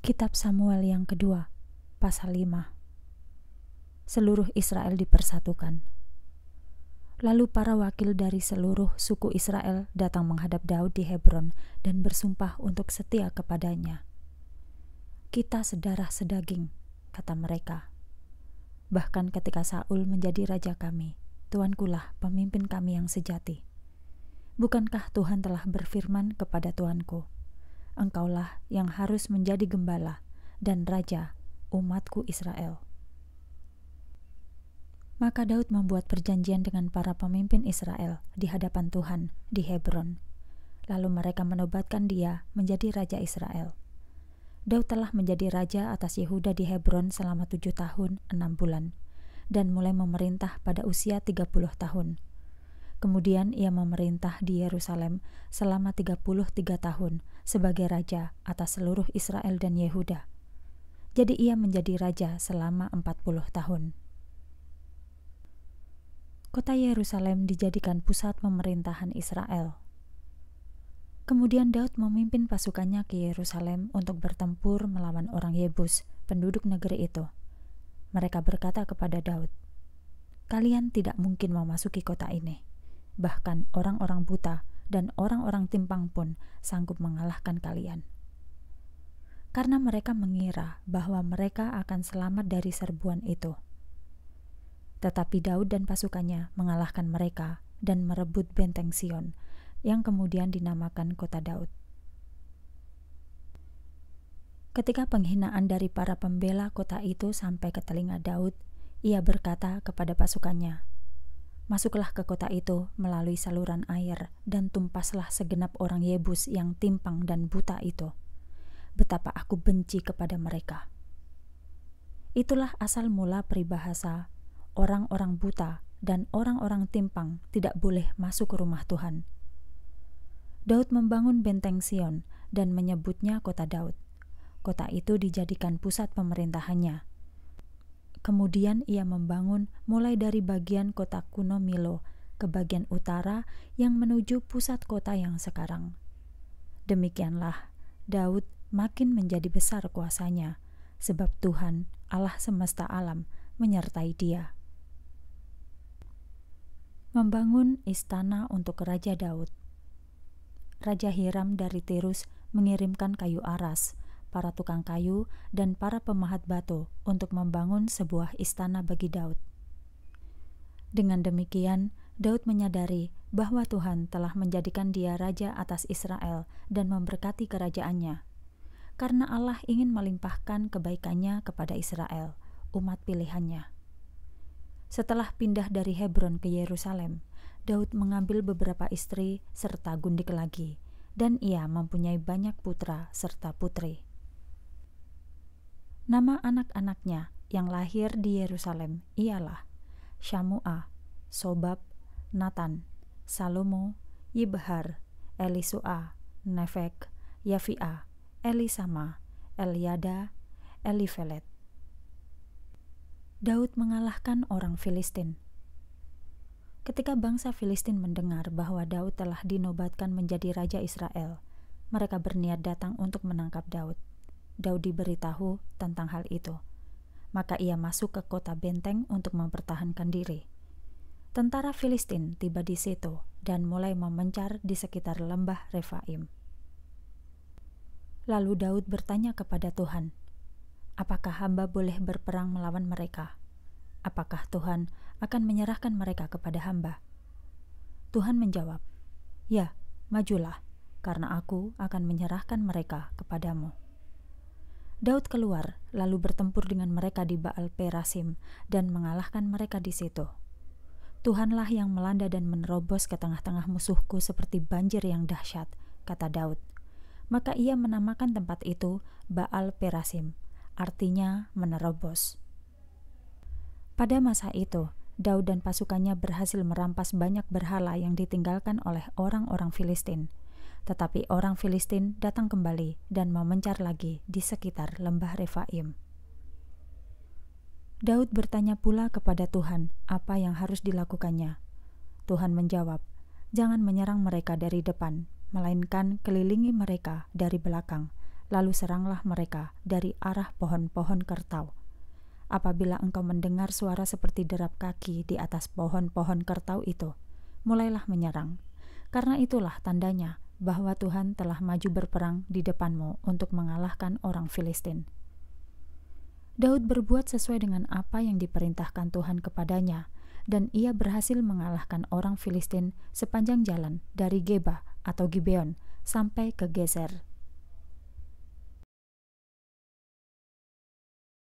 Kitab Samuel yang kedua, pasal 5. Seluruh Israel dipersatukan. Lalu para wakil dari seluruh suku Israel datang menghadap Daud di Hebron dan bersumpah untuk setia kepadanya. Kita sedarah sedaging, kata mereka. Bahkan ketika Saul menjadi raja kami, Tuankulah pemimpin kami yang sejati. Bukankah Tuhan telah berfirman kepada Tuanku, engkaulah yang harus menjadi gembala dan raja umatku Israel. Maka Daud membuat perjanjian dengan para pemimpin Israel di hadapan Tuhan di Hebron. Lalu mereka menobatkan dia menjadi raja Israel. Daud telah menjadi raja atas Yehuda di Hebron selama tujuh tahun enam bulan dan mulai memerintah pada usia tiga puluh tahun. Kemudian ia memerintah di Yerusalem selama 33 tahun sebagai raja atas seluruh Israel dan Yehuda. Jadi ia menjadi raja selama 40 tahun. Kota Yerusalem dijadikan pusat pemerintahan Israel. Kemudian Daud memimpin pasukannya ke Yerusalem untuk bertempur melawan orang Yebus, penduduk negeri itu. Mereka berkata kepada Daud, "Kalian tidak mungkin memasuki kota ini." bahkan orang-orang buta dan orang-orang timpang pun sanggup mengalahkan kalian. Karena mereka mengira bahwa mereka akan selamat dari serbuan itu. Tetapi Daud dan pasukannya mengalahkan mereka dan merebut benteng Sion, yang kemudian dinamakan Kota Daud. Ketika penghinaan dari para pembela kota itu sampai ke telinga Daud, ia berkata kepada pasukannya, Masuklah ke kota itu melalui saluran air, dan tumpaslah segenap orang Yebus yang timpang dan buta itu. Betapa aku benci kepada mereka. Itulah asal mula peribahasa: orang-orang buta dan orang-orang timpang tidak boleh masuk ke rumah Tuhan. Daud membangun benteng Sion dan menyebutnya Kota Daud. Kota itu dijadikan pusat pemerintahannya, Kemudian ia membangun mulai dari bagian kota kuno Milo ke bagian utara yang menuju pusat kota yang sekarang. Demikianlah Daud makin menjadi besar kuasanya, sebab Tuhan, Allah semesta alam, menyertai dia. Membangun istana untuk Raja Daud. Raja Hiram dari Tirus mengirimkan kayu aras para tukang kayu, dan para pemahat batu untuk membangun sebuah istana bagi Daud. Dengan demikian, Daud menyadari bahwa Tuhan telah menjadikan dia raja atas Israel dan memberkati kerajaannya. Karena Allah ingin melimpahkan kebaikannya kepada Israel, umat pilihannya. Setelah pindah dari Hebron ke Yerusalem, Daud mengambil beberapa istri serta gundik lagi, dan ia mempunyai banyak putra serta putri. Nama anak-anaknya yang lahir di Yerusalem ialah Shamua, Sobab, Nathan, Salomo, Yibhar, Elisua, Nefek, Yafia, Elisama, Eliada, Elifelet. Daud mengalahkan orang Filistin. Ketika bangsa Filistin mendengar bahwa Daud telah dinobatkan menjadi raja Israel, mereka berniat datang untuk menangkap Daud. Daud diberitahu tentang hal itu. Maka ia masuk ke kota benteng untuk mempertahankan diri. Tentara Filistin tiba di situ dan mulai memencar di sekitar lembah Refaim. Lalu Daud bertanya kepada Tuhan, "Apakah hamba boleh berperang melawan mereka? Apakah Tuhan akan menyerahkan mereka kepada hamba?" Tuhan menjawab, "Ya, majulah, karena Aku akan menyerahkan mereka kepadamu." Daud keluar, lalu bertempur dengan mereka di Baal Perasim dan mengalahkan mereka di situ. Tuhanlah yang melanda dan menerobos ke tengah-tengah musuhku seperti banjir yang dahsyat, kata Daud. Maka ia menamakan tempat itu Baal Perasim, artinya menerobos. Pada masa itu, Daud dan pasukannya berhasil merampas banyak berhala yang ditinggalkan oleh orang-orang Filistin. Tetapi orang Filistin datang kembali dan memencar lagi di sekitar lembah Refaim. Daud bertanya pula kepada Tuhan apa yang harus dilakukannya. Tuhan menjawab, "Jangan menyerang mereka dari depan, melainkan kelilingi mereka dari belakang, lalu seranglah mereka dari arah pohon-pohon kertau." Apabila engkau mendengar suara seperti derap kaki di atas pohon-pohon kertau itu, mulailah menyerang, karena itulah tandanya bahwa Tuhan telah maju berperang di depanmu untuk mengalahkan orang Filistin. Daud berbuat sesuai dengan apa yang diperintahkan Tuhan kepadanya, dan ia berhasil mengalahkan orang Filistin sepanjang jalan dari Geba atau Gibeon sampai ke Gezer.